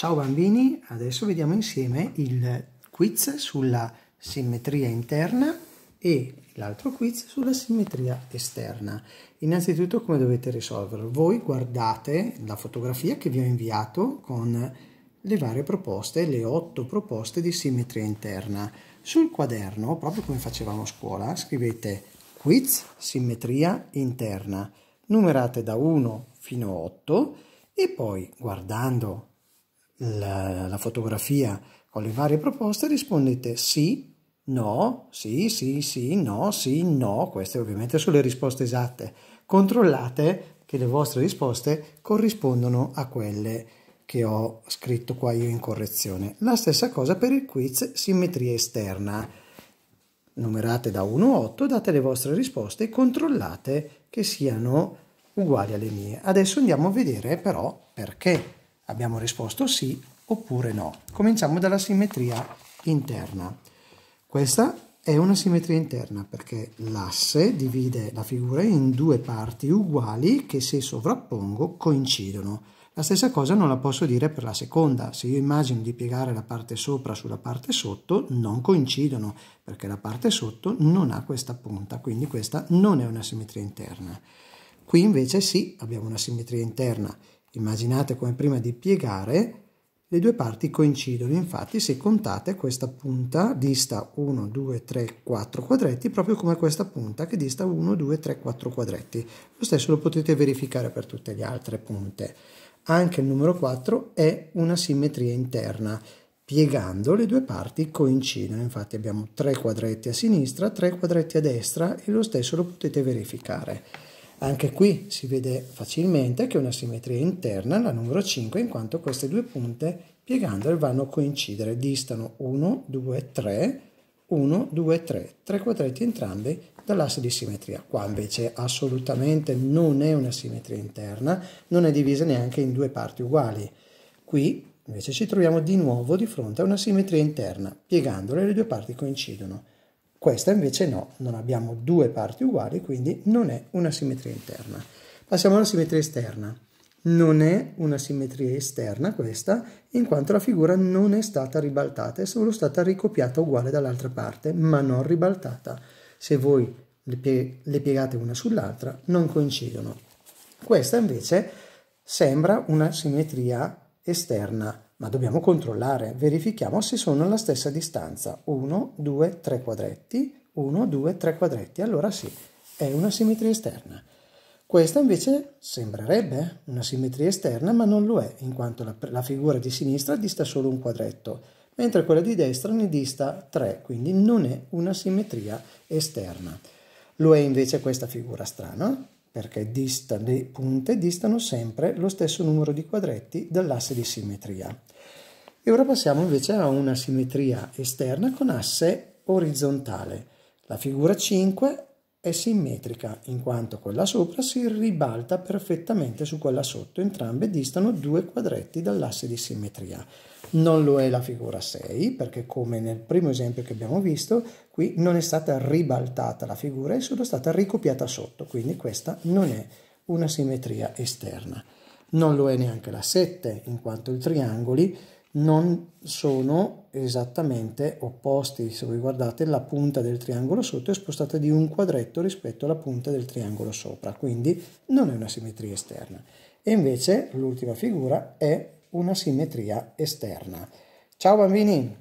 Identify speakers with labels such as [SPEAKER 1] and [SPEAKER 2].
[SPEAKER 1] Ciao bambini, adesso vediamo insieme il quiz sulla simmetria interna e l'altro quiz sulla simmetria esterna. Innanzitutto come dovete risolverlo? Voi guardate la fotografia che vi ho inviato con le varie proposte, le otto proposte di simmetria interna. Sul quaderno, proprio come facevamo a scuola, scrivete quiz simmetria interna, numerate da 1 fino a 8 e poi guardando la, la fotografia con le varie proposte rispondete sì, no, sì, sì, sì, no, sì, no, queste ovviamente sono le risposte esatte. Controllate che le vostre risposte corrispondono a quelle che ho scritto qua io in correzione. La stessa cosa per il quiz simmetria esterna. Numerate da 1 a 8, date le vostre risposte e controllate che siano uguali alle mie. Adesso andiamo a vedere però perché Abbiamo risposto sì oppure no. Cominciamo dalla simmetria interna. Questa è una simmetria interna perché l'asse divide la figura in due parti uguali che se sovrappongo coincidono. La stessa cosa non la posso dire per la seconda. Se io immagino di piegare la parte sopra sulla parte sotto, non coincidono perché la parte sotto non ha questa punta, quindi questa non è una simmetria interna. Qui invece sì, abbiamo una simmetria interna Immaginate come prima di piegare, le due parti coincidono, infatti se contate questa punta dista 1, 2, 3, 4 quadretti, proprio come questa punta che dista 1, 2, 3, 4 quadretti. Lo stesso lo potete verificare per tutte le altre punte. Anche il numero 4 è una simmetria interna. Piegando le due parti coincidono, infatti abbiamo 3 quadretti a sinistra, 3 quadretti a destra e lo stesso lo potete verificare. Anche qui si vede facilmente che è una simmetria interna la numero 5 in quanto queste due punte piegandole vanno a coincidere, distano 1, 2, 3, 1, 2, 3, tre quadretti entrambi dall'asse di simmetria. Qua invece assolutamente non è una simmetria interna, non è divisa neanche in due parti uguali. Qui invece ci troviamo di nuovo di fronte a una simmetria interna, piegandole le due parti coincidono. Questa invece no, non abbiamo due parti uguali, quindi non è una simmetria interna. Passiamo alla simmetria esterna. Non è una simmetria esterna questa, in quanto la figura non è stata ribaltata, è solo stata ricopiata uguale dall'altra parte, ma non ribaltata. Se voi le, pie le piegate una sull'altra, non coincidono. Questa invece sembra una simmetria esterna, ma dobbiamo controllare, verifichiamo se sono alla stessa distanza, 1, 2, 3 quadretti, 1, 2, 3 quadretti, allora sì, è una simmetria esterna. Questa invece sembrerebbe una simmetria esterna, ma non lo è, in quanto la, la figura di sinistra dista solo un quadretto, mentre quella di destra ne dista 3, quindi non è una simmetria esterna. Lo è invece questa figura strana, perché dista, le punte distano sempre lo stesso numero di quadretti dall'asse di simmetria. E ora passiamo invece a una simmetria esterna con asse orizzontale. La figura 5 è simmetrica in quanto quella sopra si ribalta perfettamente su quella sotto, entrambe distano due quadretti dall'asse di simmetria non lo è la figura 6 perché come nel primo esempio che abbiamo visto qui non è stata ribaltata la figura è solo stata ricopiata sotto quindi questa non è una simmetria esterna non lo è neanche la 7 in quanto i triangoli non sono esattamente opposti se voi guardate la punta del triangolo sotto è spostata di un quadretto rispetto alla punta del triangolo sopra quindi non è una simmetria esterna e invece l'ultima figura è una simmetria esterna. Ciao bambini!